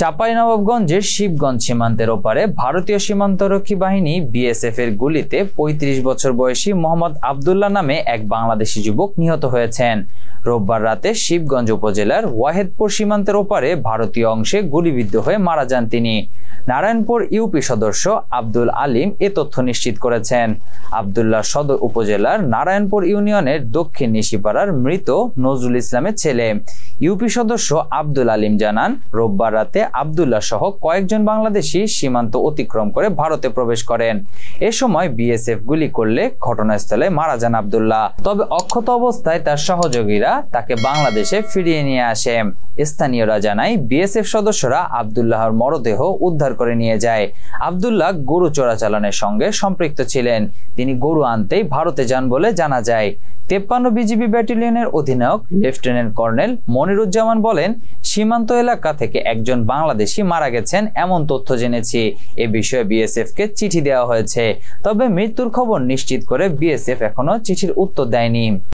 চাঁপাইনবাবগঞ্জের শিবগঞ্জ সীমান্তের ওপারে ভারতীয় সীমান্তরক্ষী বাহিনী বিএসএফ এর গুলিতে ৩৫ বছর বয়সী মোহাম্মদ আবদুল্লাহ নামে এক বাংলাদেশি যুবক নিহত হয়েছেন রোববার রাতে শিবগঞ্জ উপজেলার ওয়াহেদপুর সীমান্তের ওপারে ভারতীয় অংশে গুলিবিদ্ধ হয়ে মারা যান তিনি নারায়ণপুর ইউপি সদস্য আব্দুল আলিম এ তথ্য নিশ্চিত করেছেন আবদুল্লাহ সদর উপজেলার নারায়ণপুর ইউনিয়নের দক্ষিণ নিশিপাড়ার মৃত নজরুল ইসলামের ছেলে ইউপি সদস্য আব্দুল আলিম জানান রোববার রাতে আবদুল্লাহ সহ কয়েকজন বাংলাদেশি সীমান্ত অতিক্রম করে ভারতে প্রবেশ করেন এ সময় বিএসএফ গুলি করলে ঘটনাস্থলে মারা যান আবদুল্লাহ তবে অক্ষত অবস্থায় তার সহযোগীরা তাকে বাংলাদেশে ফিরিয়ে নিয়ে আসেন স্থানীয়রা জানায় বিএসএফ সদস্যরা আবদুল্লাহর মরদেহ উদ্ধার করে নিয়ে যায় আবদুল্লাহ গরু চোরাচালানের সঙ্গে সম্পৃক্ত ছিলেন তিনি গরু আনতেই ভারতে যান বলে জানা যায় তেপ্পান্ন বিজিবি ব্যাটালিয়নের অধিনায়ক লেফটেন্যান্ট কর্নেল মনিরুজ্জামান বলেন সীমান্ত এলাকা থেকে একজন বাংলাদেশি মারা গেছেন এমন তথ্য জেনেছি এ বিষয়ে বিএসএফকে চিঠি দেওয়া হয়েছে তবে মৃত্যুর খবর নিশ্চিত করে বিএসএফ এখনও চিঠির উত্তর দেয়নি